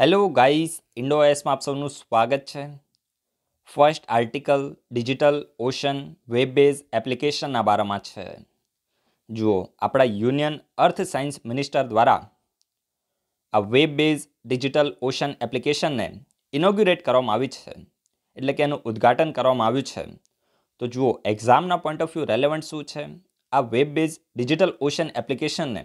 hello guys એસમાં આપ સૌનું સ્વાગત છે first article Digital Ocean web base એપ્લિકેશનના બારામાં છે જુઓ આપણા યુનિયન અર્થ સાયન્સ મિનિસ્ટર દ્વારા આ વેબ બેઝ ડિજિટલ ઓશન એપ્લિકેશનને ઇનોગ્યુરેટ કરવામાં આવી છે એટલે કે એનું ઉદ્ઘાટન કરવામાં આવ્યું છે તો જુઓ એક્ઝામના પોઈન્ટ ઓફ વ્યૂ રેલેવન્ટ શું છે આ વેબ બેઝ ડિજિટલ ઓશન એપ્લિકેશનને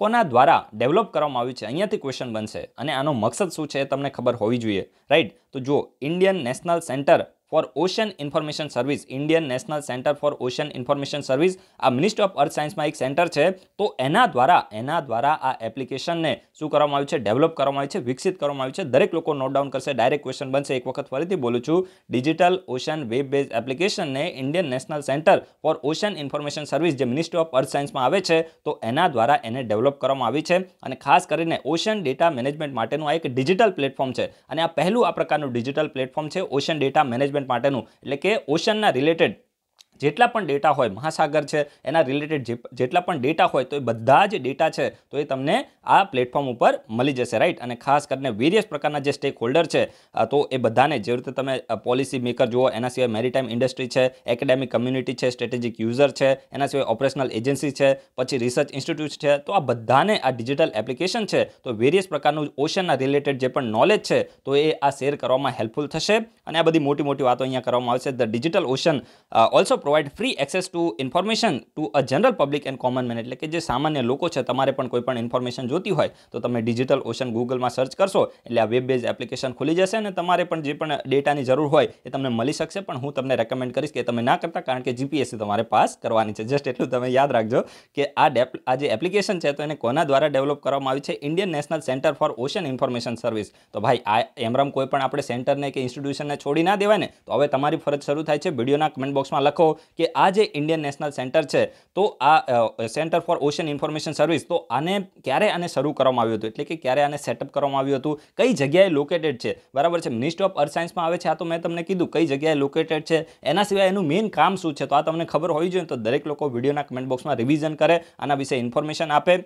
કોના દ્વારા ડેવલપ કરવામાં આવ્યું છે અહીંયાથી ક્વેશ્ચન બનશે અને આનો મકસદ શું છે એ તમને ખબર હોવી જોઈએ રાઈટ તો જો Indian National Centre for ocean information Service Indian National Centre for ocean information Service આ મિનિસ્ટ્રી ઓફ અર્થ સાયન્સમાં એક સેન્ટર છે તો એના દ્વારા એના દ્વારા આ એપ્લિકેશનને શું કરવામાં આવ્યું છે ડેવલપ કરવામાં આવ્યું છે વિકસિત કરવામાં આવ્યું છે દરેક લોકો નોટ ડાઉન કરશે ડાયરેક્ટ ક્વેશ્ચન બનશે એક વખત ફરીથી બોલું છું ડિજિટલ ઓશન વેબ બેઝ એપ્લિકેશનને Indian National Centre for ocean information Service જે મિનિસ્ટ્રી ઓફ અર્થ સાયન્સમાં આવે છે તો એના દ્વારા એને ડેવલપ કરવામાં આવી છે અને ખાસ કરીને ઓશન ડેટા મેનેજમેન્ટ માટેનું આ એક ડિજિટલ પ્લેટફોર્મ છે અને આ પહેલું આ પ્રકારનું ડિજિટલ પ્લેટફોર્મ છે ઓશન ડેટા મેનેજમેન્ટ માટેનું એટલે કે ઓશનના રિલેટેડ જેટલા પણ ડેટા હોય મહાસાગર છે એના રિલેટેડ જેટલા પણ ડેટા હોય તો એ બધા જ ડેટા છે તો એ તમને આ પ્લેટફોર્મ ઉપર મળી જશે રાઈટ અને ખાસ કરીને વેરિયસ પ્રકારના જે સ્ટેક હોલ્ડર છે તો એ બધાને જેવી રીતે તમે પોલિસી મેકર જુઓ એના સિવાય મેરીટાઈમ ઇન્ડસ્ટ્રી છે એકેડેમિક કમ્યુનિટી છે સ્ટ્રેટેજિક યુઝર છે એના સિવાય ઓપરેશનલ એજન્સી છે પછી રિસર્ચ ઇન્સ્ટિટ્યૂટ છે તો આ બધાને આ ડિજિટલ એપ્લિકેશન છે તો વેરિયસ પ્રકારનું ઓશનના રિલેટેડ જે પણ નોલેજ છે તો એ આ શેર કરવામાં હેલ્પફુલ થશે અને આ બધી મોટી મોટી વાતો અહીંયા કરવામાં આવશે the Digital Ocean also provide free access to information to a general public and common man એટલે કે જે સામાન્ય લોકો છે તમારે પણ કોઈ પણ ઇન્ફોર્મેશન જોતી હોય તો તમે ડિજિટલ ઓશન ગૂગલમાં સર્ચ કરશો એટલે આ વેબ બેઝ એપ્લિકેશન ખુલી જશે અને તમારે પણ જે પણ ડેટાની જરૂર હોય એ તમને મળી શકશે પણ હું તમને રેકમેન્ડ કરીશ કે તમે ના કરતા કારણ કે જીપીએસસી તમારે પાસ કરવાની છે જસ્ટ એટલું તમે યાદ રાખજો કે આ ડેપ આ જે એપ્લિકેશન છે તો એને કોના દ્વારા ડેવલપ કરવામાં આવી છે Indian National Centre for ocean information service તો ભાઈ આ એમરામ કોઈ પણ આપણે સેન્ટરને કે ઇન્સ્ટિટ્યુશનને છોડી ના દેવાય ને તો હવે તમારી ફરજ શરૂ થાય છે વિડીયોના કમેન્ટ બોક્સમાં લખો કે આ જે ઇન્ડિયન નેશનલ સેન્ટર છે તો આ centre for ocean information service તો આને ક્યારે આને શરૂ કરવામાં આવ્યું હતું એટલે કે ક્યારે આને સેટઅપ કરવામાં આવ્યું હતું કઈ જગ્યાએ લોકેટેડ છે બરાબર છે મિનિસ્ટ્રી ઓફ અર્થ સાયન્સમાં આવે છે આ તો મેં તમને કીધું કઈ જગ્યાએ લોકેટેડ છે એના સિવાય એનું મેઇન કામ શું છે તો આ તમને ખબર હોવી જોઈએ તો દરેક લોકો વિડીયોના કમેન્ટ બોક્સમાં રિવિઝન કરે આના વિશે ઇન્ફોર્મેશન આપે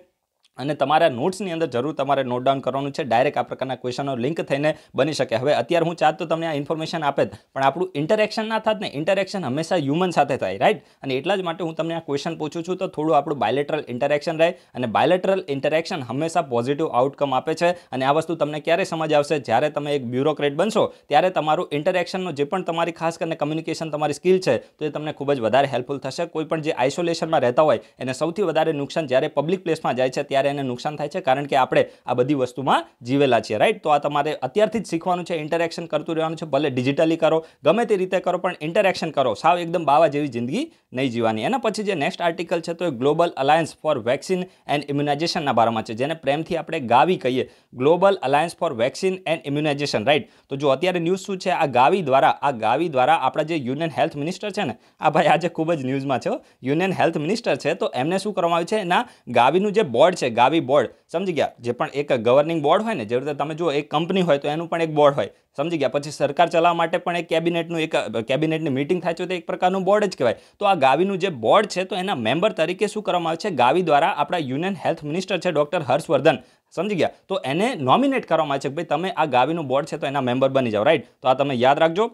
અને તમારે નોટ્સની અંદર જરૂર તમારે નોટ ડાઉન કરવાનું છે ડાયરેક્ટ આ પ્રકારના ક્વેશ્ચનો લિંક થઈને બની શકે હવે અત્યારે હું ચાહતો તમને આ ઇન્ફોર્મેશન આપે પણ આપણું ઇન્ટરેક્શન ના થાત ને ઇન્ટરેક્શન હંમેશા હ્યુમન સાથે થાય રાઈટ અને એટલા જ માટે હું તમને આ ક્વેશ્ચન પૂછું છું તો થોડું આપણું બાયલેટરલ ઇન્ટરેક્શન રહે અને બાયલેટરલ ઇન્ટરેક્શન હંમેશા પોઝિટિવ આઉટકમ આપે છે અને આ વસ્તુ તમને ક્યારે સમજ આવશે જ્યારે તમે એક બ્યુરોક્રેટ બનશો ત્યારે તમારું ઇન્ટરેક્શનનો જે પણ તમારી ખાસ કરીને કમ્યુનિકેશન તમારી સ્કિલ છે તો એ તમને ખૂબ જ વધારે હેલ્પફુલ થશે કોઈ પણ જે આઇસોલેશનમાં રહેતા હોય એને સૌથી વધારે નુકસાન જ્યારે પબ્લિક પ્લેસમાં જાય છે ત્યારે ત્યારે એને નુકસાન થાય છે કારણ કે આપણે આ બધી વસ્તુમાં જીવેલા છીએ રાઈટ તો આ તમારે અત્યારથી જ શીખવાનું છે ઇન્ટરેક્શન કરતું રહેવાનું છે ભલે ડિજિટલી કરો ગમે તે રીતે કરો પણ ઇન્ટરેક્શન કરો સાવ એકદમ બાવા જેવી જિંદગી નહીં જીવાની એના પછી જે નેક્સ્ટ આર્ટિકલ છે તો એ Global alliance for vaccine and ઇમ્યુનાઇઝેશનના બારામાં છે જેને પ્રેમથી આપણે ગાવી કહીએ Global alliance for vaccine and Immunization right તો જો અત્યારે ન્યૂઝ શું છે આ ગાવી દ્વારા આ ગાવી દ્વારા આપણા જે યુનિયન હેલ્થ મિનિસ્ટર છે ને આ ભાઈ આજે ખૂબ જ ન્યૂઝમાં છે યુનિયન હેલ્થ મિનિસ્ટર છે તો એમને શું કરવામાં આવ્યું છે એના ગાવીનું જે બોર્ડ છે ગાવી બોર્ડ સમજી ગયા જે પણ એક ગવર્નિંગ બોર્ડ હોય ને જે રીતે તમે જો એક કંપની હોય તો એનું પણ એક બોર્ડ હોય સમજી ગયા પછી સરકાર ચલાવવા માટે પણ એક કેબિનેટનું એક કેબિનેટની મિટિંગ થાય છે તો એક પ્રકારનું બોર્ડ જ કહેવાય તો આ ગાવીનું જે બોર્ડ છે તો એના મેમ્બર તરીકે શું કરવામાં આવે છે ગાવી દ્વારા આપણા યુનિયન હેલ્થ મિનિસ્ટર છે ડૉક્ટર હર્ષવર્ધન સમજી ગયા તો એને નોમિનેટ કરવામાં આવે છે કે ભાઈ તમે આ ગાવીનું બોર્ડ છે તો એના મેમ્બર બની જાઓ રાઈટ તો આ તમે યાદ રાખજો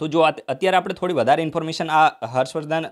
તો જો અત્યારે આપણે થોડી વધારે ઇન્ફોર્મેશન આ હર્ષવર્ધન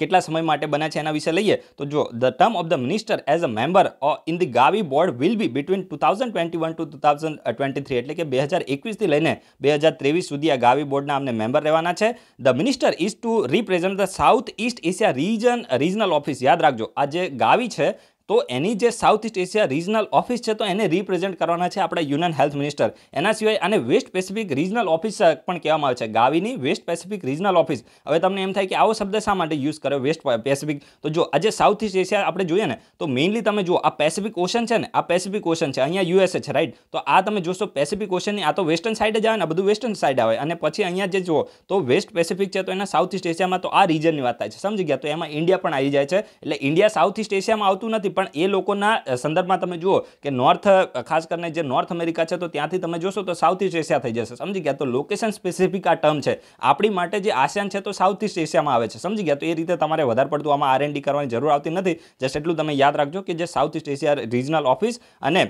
કેટલા સમય માટે બન્યા છે એના વિશે લઈએ તો જો the term of the minister as a member in the GAVI board will be between two thousand twenty one to two thousand twenty three એટલે કે બે હજાર એકવીસથી લઈને બે હજાર ત્રેવીસ સુધી આ ગાવી બોર્ડના અમને મેમ્બર રહેવાના છે the minister is to represent the south east Asia region regional office યાદ રાખજો આ જે ગાવી છે તો એની જે south east Asia regional office છે તો એને રિપ્રેઝેન્ટ કરવાના છે આપણા યુનિયન હેલ્થ મિનિસ્ટર એના સિવાય અને વેસ્ટ પેસિફિક રિજનલ ઓફિસ પણ કહેવામાં આવે છે ગાવીની વેસ્ટ પેસિફિક રિજનલ ઓફિસ હવે તમને એમ થાય કે આવો શબ્દ શા માટે યુઝ કર્યો વેસ્ટ પેસિફિક તો જો આજે સાઉથ ઇસ્ટ એશિયા આપણે જોઈએ ને તો મેઇનલી તમે જુઓ આ પેસિફિક ઓશન છે ને આ પેસિફિક ઓશન છે અહીંયા યુએસએ છે રાઈટ તો આ તમે જોશો પેસિફિક ઓશનની આ તો વેસ્ટર્ન સાઈડ જ આવે ને બધું વેસ્ટર્ન સાઈડ આવે અને પછી અહીંયા જે જુઓ તો વેસ્ટ પેસિફિક છે તો એના સાઉથ ઇસ્ટ એશિયામાં તો આ રીજનની વાત થાય છે સમજી ગયા તો એમાં ઇન્ડિયા પણ આવી જાય છે એટલે ઇન્ડિયા સાઉથ ઇસ્ટ એશિયામાં આવતું નથી પણ એ લોકોના સંદર્ભમાં તમે જુઓ કે નોર્થ ખાસ કરીને જે નોર્થ અમેરિકા છે તો ત્યાંથી તમે જોશો તો સાઉથ ઇસ્ટ એશિયા થઈ જશે સમજી ગયા તો લોકેશન સ્પેસિફિક આ ટર્મ છે આપણી માટે જે આસિયાન છે તો સાઉથ ઇસ્ટ એશિયામાં આવે છે સમજી ગયા તો એ રીતે તમારે વધારે પડતું આમાં આર એન ડી કરવાની જરૂર આવતી નથી જસ્ટ એટલું તમે યાદ રાખજો કે જે south east Asia regional office અને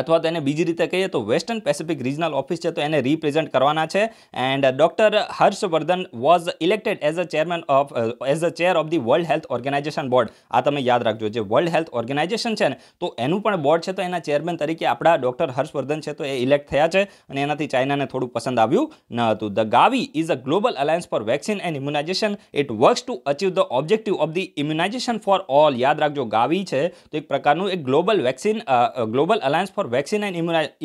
અથવા તો એને બીજી રીતે કહીએ તો વેસ્ટર્ન પેસિફિક રિજનલ ઓફિસ છે તો એને રિપ્રેઝેન્ટ કરવાના છે and doctor Harshvardhan was elected as a chairman of as a chair of the World Health Organization board આ તમે યાદ રાખજો જે વર્લ્ડ હેલ્થ ઓર્ગેનાઇઝેશન છે ને તો એનું પણ બોર્ડ છે તો એના ચેરમેન તરીકે આપણા ડૉક્ટર હર્ષવર્ધન છે તો એ ઇલેક્ટ થયા છે અને એનાથી ચાઇનાને થોડું પસંદ આવ્યું ન હતું the Gavi is a global alliance for vaccine and immunisation it works to achieve the objective of the immunisation for all યાદ રાખજો ગાવી છે તો એક પ્રકારનું એક global vaccine global alliance for vaccine and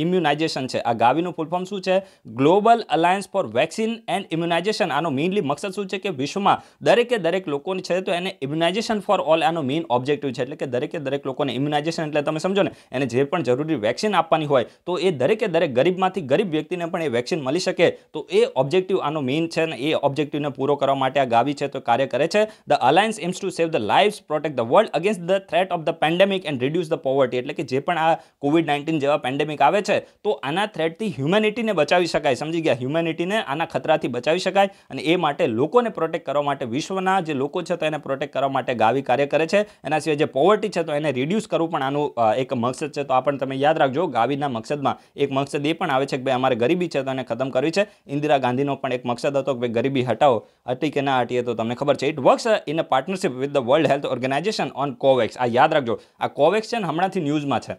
immunisation છે આ ગાવીનું ફૂલફોર્મ શું છે global alliance for vaccine and immunisation આનો મેઇનલી મકસદ શું છે કે વિશ્વમાં દરેકે દરેક લોકોની છે તો એને ઇમ્યુનાઇઝેશન ફોર ઓલ આનો મેઇન ઓબ્જેક્ટિવ છે એટલે કે દરેકે દરેક લોકોને ઇમ્યુનાઇઝેશન એટલે તમે સમજો ને એને જે પણ જરૂરી વેક્સિન આપવાની હોય તો એ દરેકે દરેક ગરીબમાંથી ગરીબ વ્યક્તિને પણ એ વેક્સિન મળી શકે તો એ ઓબ્જેક્ટિવ આનો મેઇન છે અને એ ઓબ્જેક્ટિવને પૂરો કરવા માટે આ ગાવી છે તો કાર્ય કરે છે the alliance aims to save the life protect the world against the threat of the pandemic and reduce the poverty એટલે કે જે પણ આ કોવિડ નાઇન્ટીન નાઇન્ટીન જેવા પેન્ડેમિક આવે છે તો આના થ્રેટથી હ્યુમેનિટીને બચાવી શકાય સમજી ગયા હ્યુમેનિટીને આના ખતરાથી બચાવી શકાય અને એ માટે લોકોને પ્રોટેક્ટ કરવા માટે વિશ્વના જે લોકો છે તો એને પ્રોટેક્ટ કરવા માટે ગાવી કાર્ય કરે છે એના સિવાય જે પોવર્ટી છે તો એને રિડ્યુસ કરવું પણ આનું એક મકસદ છે તો આ પણ તમે યાદ રાખજો ગાવીના મકસદમાં એક મકસદ એ પણ આવે છે કે ભાઈ અમારે ગરીબી છે તો એને ખતમ કરવી છે ઇન્દિરા ગાંધીનો પણ એક મકસદ હતો કે ભાઈ ગરીબી હટાવો હટી કે ના હટીએ તો તમને ખબર છે it works in a partnership with the World Health Organization on COVAX આ યાદ રાખજો આ કોવેક્સ છે હમણાંથી ન્યૂઝમાં છે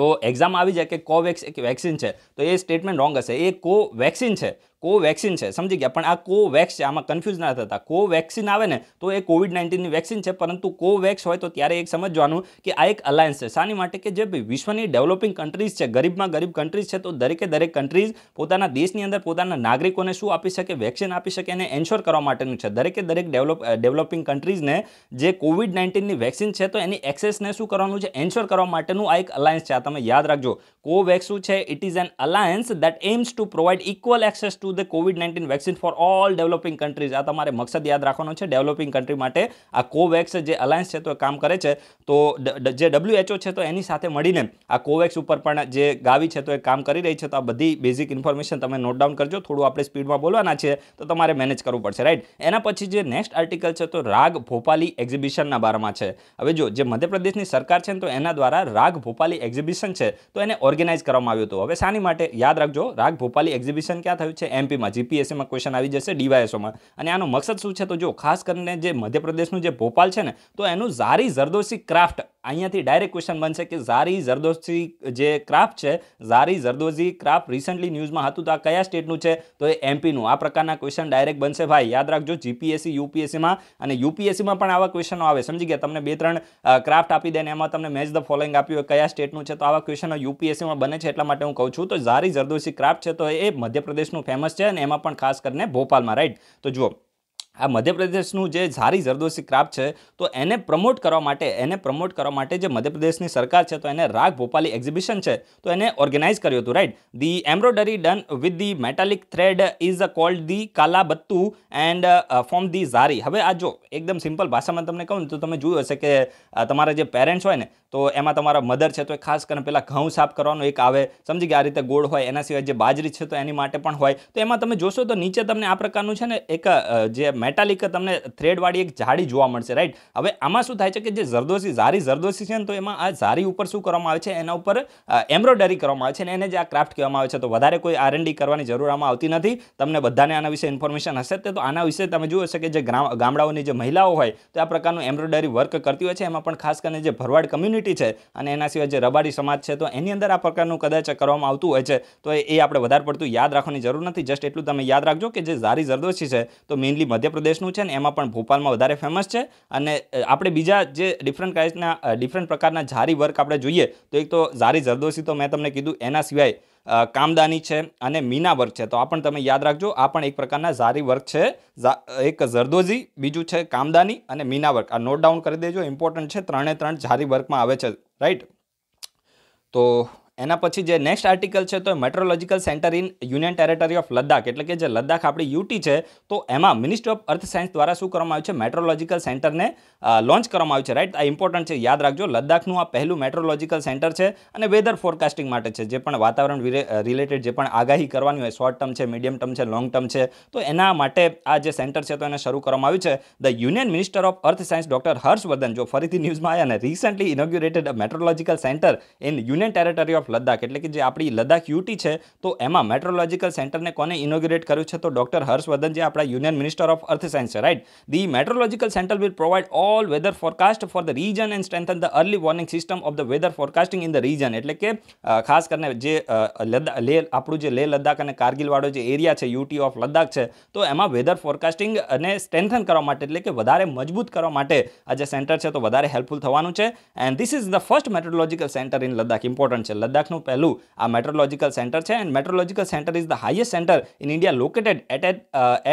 તો એક્ઝામ આવી જાય કે કોવેક્સ એક વેક્સિન છે તો એ સ્ટેટમેન્ટ રોંગ હશે એ કોવેક્સિન છે કોવેક્સિન છે સમજી ગયા પણ આ કોવેક્સ છે આમાં કન્ફ્યુઝ ના થતા કોવેક્સિન આવે ને તો એ કોવિડ નાઇન્ટીનની વેક્સિન છે પરંતુ કોવેક્સ હોય તો ત્યારે એક સમજવાનું કે આ એક અલાયન્સ છે શાની માટે કે જે વિશ્વની ડેવલપિંગ કન્ટ્રીઝ છે ગરીબમાં ગરીબ કન્ટ્રીઝ છે તો દરેકે દરેક કન્ટ્રીઝ પોતાના દેશની અંદર પોતાના નાગરિકોને શું આપી શકે વેક્સિન આપી શકે એને એન્શ્યોર કરવા માટેનું છે દરેકે દરેક ડેવલપ ડેવલપિંગ કન્ટ્રીઝને જે કોવિડ નાઇન્ટીનની વેક્સિન છે તો એની એક્સેસને શું કરવાનું છે એન્શ્યોર કરવા માટેનું આ એક અલાયન્સ છે આ તમે યાદ રાખજો કોવેક્સ શું છે it is an alliance that aims to provide equal access to the covid nineteen vaccine for all developing countries આ તમારે મકસદ યાદ રાખવાનો છે ડેવલપિંગ કન્ટ્રી માટે આ કોવેક્સ જે અલાયન્સ છે તો કામ કરે છે તો જે ડબ્લ્યુએચઓ છે તો એની સાથે મળીને આ કોવેક્સ ઉપર પણ જે ગાવી છે તો એ કામ કરી રહી છે તો આ બધી બેઝિક ઇન્ફોર્મેશન તમે નોટ ડાઉન કરજો થોડું આપણે સ્પીડમાં બોલવાના છે તો તમારે મેનેજ કરવું પડશે રાઈટ એના પછી જે નેક્સ્ટ આર્ટિકલ છે તો રાગ ભોપાલી એક્ઝિબિશનના બારમાં છે હવે જો જે મધ્યપ્રદેશની સરકાર છે તો એના દ્વારા રાગ ભોપાલી એક્ઝિબિશન છે તો એને ઓર્ગેનાઇઝ કરવામાં આવ્યું હતું હવે શાની માટે યાદ રાખજો રાગ ભોપાલી એક્ઝિબિશન ક્યાં થયું છે એમ એમપીમાં જીપીએસસીમાં ક્વેશ્ચન આવી જશે ડીવાયએસઓમાં અને આનો મકસદ શું છે તો જો ખાસ કરીને જે મધ્યપ્રદેશનું જે ભોપાલ છે ને તો એનું ઝારી જરદોશી ક્રાફ્ટ અહીંયાથી ડાયરેક્ટ ક્વેશ્ચન બનશે કે ઝારી જરદોશી જે ક્રાફ્ટ છે ઝારી જરદોશી ક્રાફ્ટ રિસન્ટલી ન્યૂઝમાં હતું તો આ કયા સ્ટેટનું છે તો એ એમપીનું આ પ્રકારના ક્વેશ્ચન ડાયરેક્ટ બનશે ભાઈ યાદ રાખજો જીપીએસસી યુપીએસસીમાં અને યુપીએસસીમાં પણ આવા ક્વેશ્ચનો આવે સમજી ગયા તમને બે ત્રણ ક્રાફ્ટ આપી દે ને એમાં તમને મેચ ધ ફોલોઈંગ આપ્યું હોય કયા સ્ટેટનું છે તો આવા ક્વેશ્ચનો યુપીએસસીમાં બને છે એટલા માટે હું કહું છું તો ઝારી જરદોશી ક્રાફ્ટ છે તો એ મધ્યપ્રદેશનું ફેમસ ફેમસ છે અને એમાં પણ ખાસ કરીને ભોપાલમાં રાઈટ તો જુઓ આ મધ્યપ્રદેશનું જે ઝારી જરદોશી ક્રાપ છે તો એને પ્રમોટ કરવા માટે એને પ્રમોટ કરવા માટે જે મધ્યપ્રદેશની સરકાર છે તો એને રાગ ભોપાલી એક્ઝિબિશન છે તો એને ઓર્ગેનાઇઝ કર્યું હતું right the embroidery done with the metallic thread is called the kala battu and from the zari હવે આ જો એકદમ સિમ્પલ ભાષામાં તમને કહું તો તમે જોયું હશે કે તમારા જે પેરેન્ટ્સ હોય ને તો એમાં તમારા મધર છે તો એ ખાસ કરીને પહેલાં ઘઉં સાફ કરવાનો એક આવે સમજી કે આ રીતે ગોળ હોય એના સિવાય જે બાજરી છે તો એની માટે પણ હોય તો એમાં તમે જોશો તો નીચે તમને આ પ્રકારનું છે ને એક જે મેટાલિક તમને થ્રેડવાળી એક જાળી જોવા મળશે રાઈટ હવે આમાં શું થાય છે કે જે જરદોશી ઝારી જરદોશી છે ને તો એમાં આ ઝારી ઉપર શું કરવામાં આવે છે એના ઉપર એમ્બ્રોઇડરી કરવામાં આવે છે અને એને જે આ ક્રાફ્ટ કહેવામાં આવે છે તો વધારે કોઈ આર કરવાની જરૂર આમાં આવતી નથી તમને બધાને આના વિશે ઇન્ફોર્મેશન હશે તે તો આના વિશે તમે જુઓ છો કે જે ગામડાઓની જે મહિલાઓ હોય તો આ પ્રકારનું એમ્બ્રોઇડરી વર્ક કરતી હોય છે એમાં પણ ખાસ કરીને જે ભરવાડ કમ્યુનિટી છે અને એના સિવાય જે રબારી સમાજ છે તો એની અંદર આ પ્રકારનું કદાચ કરવામાં આવતું હોય છે તો એ આપણે વધારે પડતું યાદ રાખવાની જરૂર નથી જસ્ટ એટલું તમે યાદ રાખજો કે જે ઝારી જરદોશી છે તો મેઇનલી મધ્ય પ્રદેશનું છે ને એમાં પણ ભોપાલમાં વધારે ફેમસ છે અને આપણે બીજા જે ડિફરન્ટ કાઇઝના ડિફરન્ટ પ્રકારના ઝારી વર્ક આપણે જોઈએ તો એક તો ઝારી જરદોશી તો મેં તમને કીધું એના સિવાય કામદાની છે અને મીના વર્ક છે તો આ પણ તમે યાદ રાખજો આ પણ એક પ્રકારના ઝારી વર્ક છે એક ઝરદોઝી બીજું છે કામદાની અને મીના વર્ક આ નોટ ડાઉન કરી દેજો ઇમ્પોર્ટન્ટ છે ત્રણે ત્રણ ઝારી વર્કમાં આવે છે રાઈટ તો એના પછી જે નેક્સ્ટ આર્ટિકલ છે તો meteorological centre in union territory of Ladakh એટલે કે જે લદ્દાખ આપણી યુટી છે તો એમાં મિનિસ્ટર ઓફ અર્થ સાયન્સ દ્વારા શું કરવામાં આવ્યું છે મેટ્રોલોજિકલ સેન્ટરને લોન્ચ કરવામાં આવ્યું છે રાઈટ આ ઇમ્પોર્ટન્ટ છે યાદ રાખજો લદ્દાખનું આ પહેલું મેટ્રોલોજિકલ સેન્ટર છે અને વેધર ફોરકાસ્ટિંગ માટે છે જે પણ વાતાવરણ રિલેટેડ જે પણ આગાહી કરવાની હોય શોર્ટ ટર્મ છે મીડિયમ ટર્મ છે લોંગ ટર્મ છે તો એના માટે આ જે સેન્ટર છે તો એને શરૂ કરવામાં આવ્યું છે the union minister of earth science doctor Harshvardhan જો ફરીથી ન્યૂઝમાં આવ્યા અને recently inaugurated meteorological centre in union territory of of Ladakh એટલે કે જે આપણી લદ્દાખ યુટી છે તો એમાં મેટ્રોલોજિકલ સેન્ટરને કોને ઇનોગ્રેટ કર્યું છે તો ડૉક્ટર હર્ષવર્ધન જે આપણા union minister of earth science છે right the meteorological centre will provide all weather forecast for the region and strengthen the early warning system of the weather forecasting in the region એટલે કે ખાસ કરીને જે લે આપણું જે લેહ લદ્દાખ અને કારગિલવાળો જે એરિયા છે યુટી ઓફ લદ્દાખ છે તો એમાં વેધર ફોરકાસ્ટિંગ અને સ્ટ્રેન્થન કરવા માટે એટલે કે વધારે મજબૂત કરવા માટે આ જે સેન્ટર છે તો વધારે હેલ્પફુલ થવાનું છે and this is the first meteorological centre in Ladakh important છે લદ્દાખ લદ્દાખનું પહેલું આ મેટ્રોલોજિકલ સેન્ટર છે and meteorological centre is the highest centre in India located at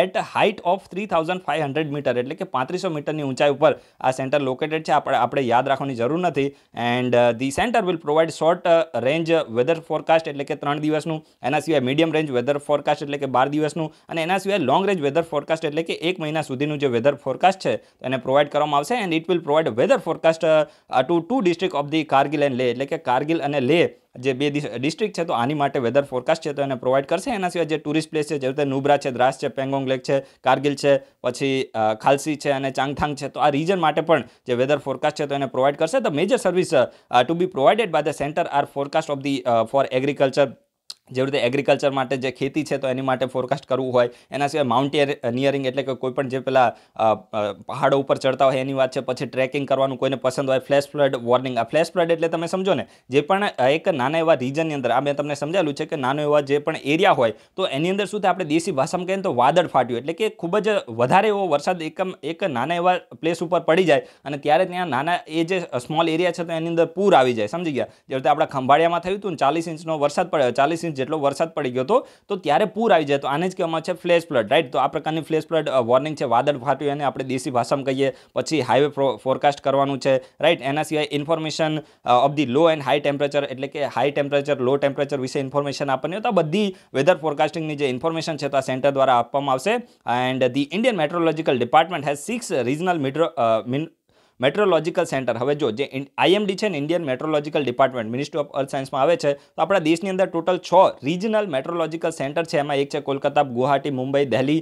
at height of three thousand five hundred metre એટલે કે પાંત્રીસો મીટરની ઊંચાઈ ઉપર આ સેન્ટર લોકેટેડ છે આપણે આપણે યાદ રાખવાની જરૂર નથી and the centre will provide short range weather forecast એટલે કે ત્રણ દિવસનું એના સિવાય મીડિયમ રેન્જ વેધર ફોરકાસ્ટ એટલે કે બાર દિવસનું અને એના સિવાય લોંગ રેન્જ વેધર ફોરકાસ્ટ એટલે કે એક મહિના સુધીનું જે વેધર ફોરકાસ્ટ છે એને પ્રોવાઈડ કરવામાં આવશે and it will provide weather forecast to to district of the Kargil and Leh એટલે કે કારગિલ અને લેહ જે બે ડિસ્ટ્રિક્ટ છે તો આની માટે વેધર ફોરકાસ્ટ છે તો એને પ્રોવાઈડ કરશે એના સિવાય જે ટુરિસ્ટ પ્લેસ છે જેવી રીતે નુબ્રા છે દ્રાસ છે પેંગોંગ લેક છે કારગિલ છે પછી ખાલસી છે અને ચાંગથાંગ છે તો આ રીજન માટે પણ જે વેધર ફોરકાસ્ટ છે તો એને પ્રોવાઈડ કરશે તો major service to be provided by the centre are forecast of the for agriculture જેવી રીતે એગ્રીકલ્ચર માટે જે ખેતી છે તો એની માટે ફોરકાસ્ટ કરવું હોય એના સિવાય માઉન્ટેર નિયરિંગ એટલે કે કોઈપણ જે પેલા પહાડો ઉપર ચડતા હોય એની વાત છે પછી ટ્રેકિંગ કરવાનું કોઈને પસંદ હોય ફ્લેશ ફ્લડ વોર્નિંગ આ ફ્લેશ ફ્લડ એટલે તમે સમજો ને જે પણ એક નાના એવા રીજનની અંદર આ મેં તમને સમજાયેલું છે કે નાનો એવા જે પણ એરિયા હોય તો એની અંદર શું આપણે દેશી ભાષામાં કહીએ તો વાદળ ફાટ્યું એટલે કે ખૂબ જ વધારે એવો વરસાદ એકમ એક નાના એવા પ્લેસ ઉપર પડી જાય અને ત્યારે ત્યાં નાના એ જે સ્મોલ એરિયા છે તો એની અંદર પૂર આવી જાય સમજી ગયા જે રીતે આપણા ખંભાળિયામાં થયું હતું ચાલીસ ઇંચનો વરસાદ પડ્યો ચાલીસ ઇંચ જેટલો વરસાદ પડી ગયો હતો તો ત્યારે પૂર આવી જાય તો આને જ કહેવામાં છે ફ્લેશ ફ્લડ રાઈટ તો આ પ્રકારની ફ્લેશ ફ્લડ વોર્નિંગ છે વાદળ ફાટ્યું એને આપણે દેશી ભાષામાં કહીએ પછી હાઈવે ફોરકાસ્ટ કરવાનું છે રાઈટ એના સિવાય information of the low and high temperature એટલે કે હાઈ ટેમ્પરેચર લો ટેમ્પરેચર વિશે ઇન્ફોર્મેશન આપવાની તો બધી વેધર ફોરકાસ્ટિંગની જે ઇન્ફોર્મેશન છે તો આ સેન્ટર દ્વારા આપવામાં આવશે and the Indian meteorological department has six regional metro meteorological centre હવે જો જે આઈએમડી છે ને Indian meteorological department ministry of અર્થ સાયન્સમાં આવે છે તો આપણા દેશની અંદર ટોટલ છ રિજનલ મેટ્રોલોજિકલ સેન્ટર છે એમાં એક છે કોલકાતા ગુવાહાટી મુંબઈ દિલ્હી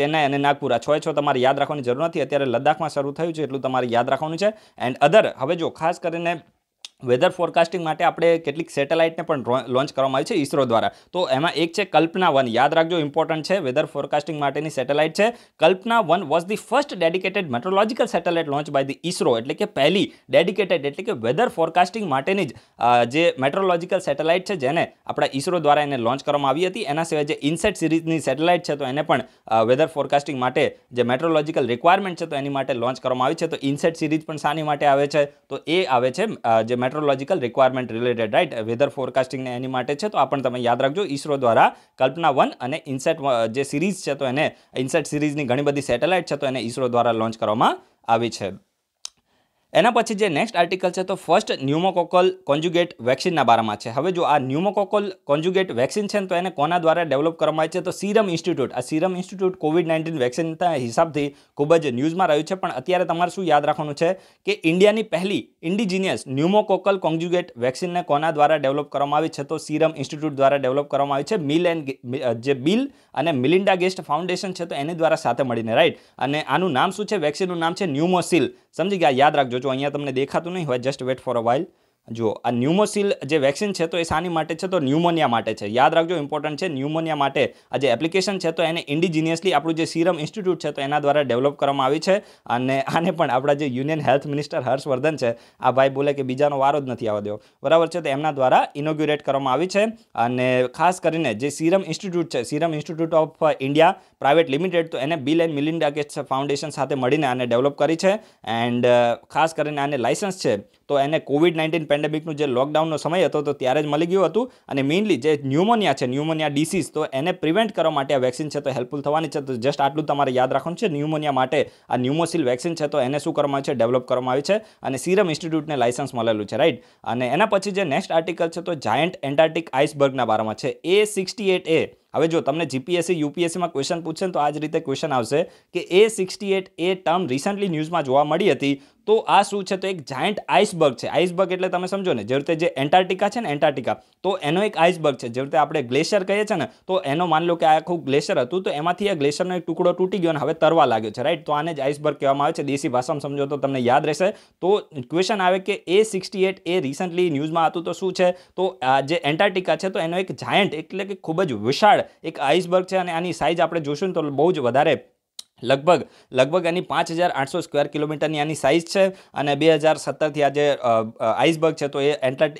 ચેન્નાઈ અને નાગપુર આ છ છ તમારે યાદ રાખવાની જરૂર નથી અત્યારે લદ્દાખમાં શરૂ થયું છે એટલું તમારે યાદ રાખવાનું છે એન્ડ અધર હવે જો ખાસ કરીને વેધર ફોરકાસ્ટિંગ માટે આપણે કેટલીક સેટેલાઇટને પણ લોન્ચ કરવામાં આવી છે ઇસરો દ્વારા તો એમાં એક છે કલ્પના વન યાદ રાખજો ઇમ્પોર્ટન્ટ છે વેધર ફોરકાસ્ટિંગ માટેની સેટેલાઇટ છે Kalpana one was the first dedicated meteorological satellite launch by the ISRO એટલે કે પહેલી ડેડિકેટેડ એટલે કે વેધર ફોરકાસ્ટિંગ માટેની જ જે મેટ્રોલોજિકલ સેટેલાઇટ છે જેને આપણા ઇસરો દ્વારા એને લોન્ચ કરવામાં આવી હતી એના સિવાય જે ઇનસેટ સિરીઝની સેટેલાઇટ છે તો એને પણ વેધર ફોરકાસ્ટિંગ માટે જે મેટ્રોલોજિકલ રિક્વાયરમેન્ટ છે તો એની માટે લોન્ચ કરવામાં આવી છે તો ઇનસેટ સિરીઝ પણ શાની માટે આવે છે તો એ આવે છે જે meteorological requirement related right weather ફોરકાસ્ટિંગને એની માટે છે તો આ પણ તમે યાદ રાખજો ઈસરો દ્વારા કલ્પના વન અને ઇન્સેટ જે સિરીઝ છે તો એને ઇન્સેટ સિરીઝની ઘણી બધી સેટેલાઇટ છે તો એને ઈસરો દ્વારા લોન્ચ કરવામાં આવી છે એના પછી જે નેક્સ્ટ આર્ટિકલ છે તો ફર્સ્ટ ન્યુમોકોકલ કોન્જ્યુગેટ વેક્સિનના બારામાં છે હવે જો આ ન્યુમોકોકલ કોન્જ્યુગેટ વેક્સિન છે તો એને કોના દ્વારા ડેવલપ કરવામાં આવી છે તો સીરમ ઇન્સ્ટિટ્યૂટ આ સીરમ ઇન્સ્ટિટ્યૂટ કોવિડ નાઇન્ટીન વેક્સિનના હિસાબથી ખૂબ જ ન્યૂઝમાં રહ્યું છે પણ અત્યારે તમારે શું યાદ રાખવાનું છે કે ઇન્ડિયાની પહેલી ઇન્ડિજિનિયસ ન્યુમોકોકલ કોન્જ્યુગેટ વેક્સિનને કોના દ્વારા ડેવલપ કરવામાં આવી છે તો સીરમ ઇન્સ્ટિટ્યૂટ દ્વારા ડેવલપ કરવામાં આવી છે મિલ એન્ડ જે બિલ અને મિલિન્ડા ગેસ્ટ ફાઉન્ડેશન છે તો એની દ્વારા સાથે મળીને રાઈટ અને આનું નામ શું છે વેક્સિનનું નામ છે ન્યુમોસિલ સમજી ગયા યાદ રાખજો જો અહીંયા તમને દેખાતું નહીં હોય just wait for a while જો આ ન્યુમોસિલ જે વેક્સિન છે તો એ શાની માટે છે તો ન્યુમોનિયા માટે છે યાદ રાખજો ઇમ્પોર્ટન્ટ છે ન્યુમોનિયા માટે આ જે એપ્લિકેશન છે તો એને ઇન્ડિજિનિયસલી આપણું જે સીરમ ઇન્સ્ટિટ્યૂટ છે તો એના દ્વારા ડેવલપ કરવામાં આવી છે અને આને પણ આપણા જે યુનિયન હેલ્થ મિનિસ્ટર હર્ષવર્ધન છે આ ભાઈ બોલે કે બીજાનો વારો જ નથી આવવા દેવો બરાબર છે તો એમના દ્વારા ઇનોગ્યુરેટ કરવામાં આવી છે અને ખાસ કરીને જે સીરમ ઇન્સ્ટિટ્યૂટ છે serum institute of India private limited તો એને Bill and Melinda Gates foundation સાથે મળીને આને ડેવલપ કરી છે એન્ડ ખાસ કરીને આને લાઇસન્સ છે તો એને કોવિડ નાઇન્ટીન પેન્ડેમિકનું જે લોકડાઉનનો સમય હતો તો ત્યારે જ મળી ગયું હતું અને મેઇનલી જે ન્યુમોનિયા છે ન્યુમોનિયા ડિસીઝ તો એને પ્રિવેન્ટ કરવા માટે આ વેક્સિન છે તો હેલ્પફુલ થવાની છે તો જસ્ટ આટલું તમારે યાદ રાખવાનું છે ન્યુમોનિયા માટે આ ન્યુમોસિલ વેક્સિન છે તો એને શું કરવામાં આવ્યું છે ડેવલપ કરવામાં આવી છે અને સિરમ ઇન્સ્ટિટ્યૂટને લાઇસન્સ મળેલું છે રાઈટ અને એના પછી જે નેક્સ્ટ આર્ટિકલ છે તો જાયન્ટ એન્ટાર્ટિક આઇસબર્ગના બારામાં છે એ સિક્સટી એટ એ હવે જો તમને જીપીએસસી યુપીએસસીમાં ક્વેશ્ચન પૂછશે તો આ જ રીતે ક્વેશ્ચન આવશે કે A sixty eight A term recently ન્યૂઝમાં જોવા મળી હતી તો આ શું છે તો એક જાયન્ટ આઈસબર્ગ છે આઈસબર્ગ એટલે તમે સમજો ને જે રીતે જે એન્ટાર્ટિકા છે ને એન્ટાર્ટિકા તો એનો એક આઈસબર્ગ છે જે રીતે આપણે ગ્લેશિયર કહીએ છીએ ને તો એનો માન લો કે આ આખું ગ્લેશિયર હતું તો એમાંથી આ ગ્લેશિયરનો એક ટુકડો તૂટી ગયો અને હવે તરવા લાગ્યો છે રાઈટ તો આને જ આઈસબર્ગ કહેવામાં આવે છે દેશી ભાષામાં સમજો તો તમને યાદ રહેશે તો ક્વેશ્ચન આવે કે A sixty eight A recently ન્યૂઝમાં હતું તો શું છે તો જે એન્ટાર્ટિકા છે તો એનો એક જાયન્ટ એટલે કે ખૂબ જ વિશાળ એક આઈસબર્ગ છે અને આની સાઇઝ આપણે જોશું તો બહુ જ વધારે લગભગ લગભગ એની પાંચ હજાર આઠસો સ્ક્વેર કિલોમીટરની આની સાઇઝ છે અને બે હજાર સત્તરથી આ જે આઇસબર્ગ છે તો એ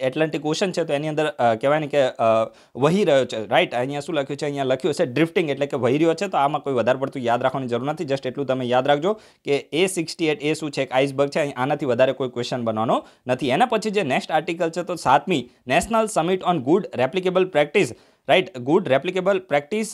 એટલાન્ટિક ઓશન છે તો એની અંદર કહેવાય ને કે વહી રહ્યો છે રાઈટ અહીંયા શું લખ્યું છે અહીંયા લખ્યું છે ડ્રિફ્ટિંગ એટલે કે વહી રહ્યો છે તો આમાં કોઈ વધારે પડતું યાદ રાખવાની જરૂર નથી જસ્ટ એટલું તમે યાદ રાખજો કે એ સિક્સટી એટ એ શું છે એક આઇસબર્ગ છે આનાથી વધારે કોઈ ક્વેશ્ચન બનવાનો નથી એના પછી જે નેક્સ્ટ આર્ટિકલ છે તો સાતમી national summit on good replicable practice right good replicable practice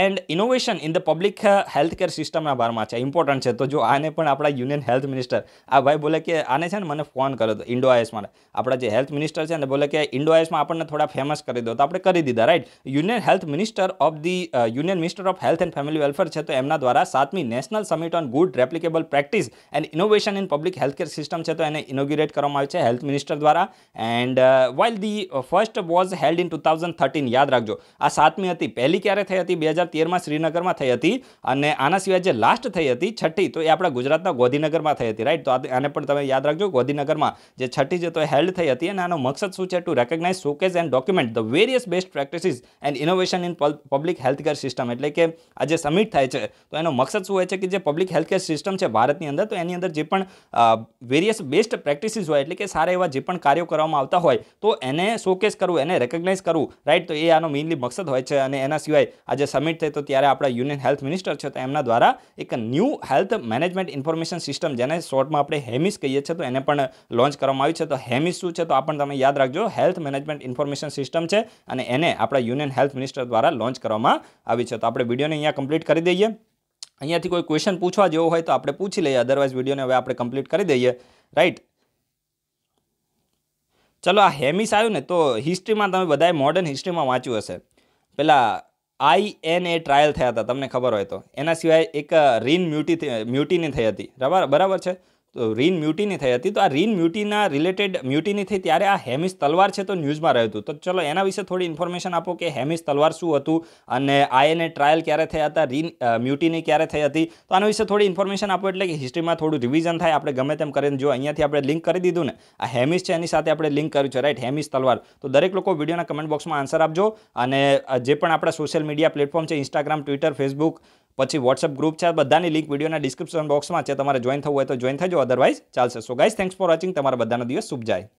and innovation in the public healthcare સિસ્ટમના બારમાં છે ઇમ્પોર્ટન્ટ છે તો જો આને પણ આપણા યુનિયન હેલ્થ મિનિસ્ટર આ ભાઈ બોલે કે આને છે ને મને ફોન કર્યો હતો ઇન્ડો આઈએસમાં આપણા જે હેલ્થ મિનિસ્ટર છે ને બોલે કે ઇન્ડો આઈએસમાં આપણને થોડા ફેમસ કરી દો તો આપણે કરી દીધા right union health minister of the union minister of health and family welfare છે તો એમના દ્વારા સાતમી national summit on good replicable practice and innovation in public healthcare system છે તો એને ઇનોગ્યુરેટ કરવામાં આવ્યું છે હેલ્થ મિનિસ્ટર દ્વારા and while the first was held in two thousand thirteen યાદ રાખ રાખજો આ સાતમી હતી પહેલી ક્યારે થઈ હતી બે હજાર તેરમાં શ્રીનગરમાં થઈ હતી અને આના સિવાય જે લાસ્ટ થઈ હતી છઠ્ઠી તો એ આપણા ગુજરાતના ગોધીનગરમાં થઈ હતી રાઈટ તો આને પણ તમે યાદ રાખજો ગોધીનગરમાં જે છઠ્ઠી જે તો હેલ્ડ થઈ હતી અને આનો મકસદ શું છે to recognise showcase and document the various best practices and innovation in public healthcare system એટલે કે આ જે સબમિટ થાય છે તો એનો મકસદ શું હોય છે કે જે પબ્લિક હેલ્થકેર સિસ્ટમ છે ભારતની અંદર તો એની અંદર જે પણ વેરિયસ બેસ્ટ પ્રેક્ટિસિસ હોય એટલે કે સારા એવા જે પણ કાર્યો કરવામાં આવતા હોય તો એને શોકેસ કરવું એને રેકગ્નાઇઝ કરવું રાઈટ તો એ આનો મેઇનલી મકસદ હોય છે અને એના સિવાય આજે સમિટ થઈ તો ત્યારે આપણા યુનિયન હેલ્થ મિનિસ્ટર છે તો એમના દ્વારા એક new health management information system જેને શોર્ટમાં આપણે હેમિસ કહીએ છીએ તો એને પણ લોન્ચ કરવામાં આવ્યું છે તો હેમિસ શું છે તો આ પણ તમે યાદ રાખજો હેલ્થ મેનેજમેન્ટ ઇન્ફોર્મેશન સિસ્ટમ છે અને એને આપણા યુનિયન હેલ્થ મિનિસ્ટર દ્વારા લોન્ચ કરવામાં આવી છે તો આપણે વિડીયોને અહીંયા કમ્પ્લીટ કરી દઈએ અહીંયાથી કોઈ ક્વેશ્ચન પૂછવા જેવો હોય તો આપણે પૂછી લઈએ અદરવાઇઝ વિડીયોને હવે આપણે કમ્પ્લીટ કરી દઈએ રાઈટ ચલો આ હેમિસ આવ્યું ને તો હિસ્ટ્રીમાં તમે બધાએ મોડર્ન હિસ્ટ્રીમાં વાંચ્યું હશે પેલા આઈ એન એ ટ્રાયલ થયા હતા તમને ખબર હોય તો એના સિવાય એક રીન મ્યુટી મ્યુટીની થઈ હતી બરાબર બરાબર છે રીન મ્યુટીની થઈ હતી તો આ રીન મ્યુટીના રિલેટેડ મ્યુટીની થઈ ત્યારે આ હેમિસ તલવાર છે તો ન્યૂઝમાં રહ્યું હતું તો ચલો એના વિશે થોડી ઇન્ફોર્મેશન આપો કે હેમિસ તલવાર શું હતું અને આઈએનએ ટ્રાયલ ક્યારે થયા હતા રીન મ્યુટીની ક્યારે થઈ હતી તો આના વિશે થોડી ઇન્ફોર્મેશન આપો એટલે કે હિસ્ટ્રીમાં થોડું રિવિઝન થાય આપણે ગમે તેમ કરીને જો અહીંયાથી આપણે લિંક કરી દીધું ને આ હેમિસ છે એની સાથે આપણે લિંક કર્યું છે રાઈટ હેમિસ તલવાર તો દરેક લોકો વિડીયોના કમેન્ટ બોક્સમાં આન્સર આપજો અને જે પણ આપણા સોશિયલ મીડિયા પ્લેટફોર્મ છે ઇન્સ્ટાગ્રામ ટ્વિટર ફેસબુક પછી વોટ્સઅપ ગ્રુપ છે બધાની લિંક વિડીયોના ડિસ્ક્રિપ્શન બોક્સમાં છે તમારે જોઈન થવું હોય તો જોઈન થજો અદરવાઇઝ ચાલશે so guys thanks for watching તમારા બધાનો દિવસ શુભ જાય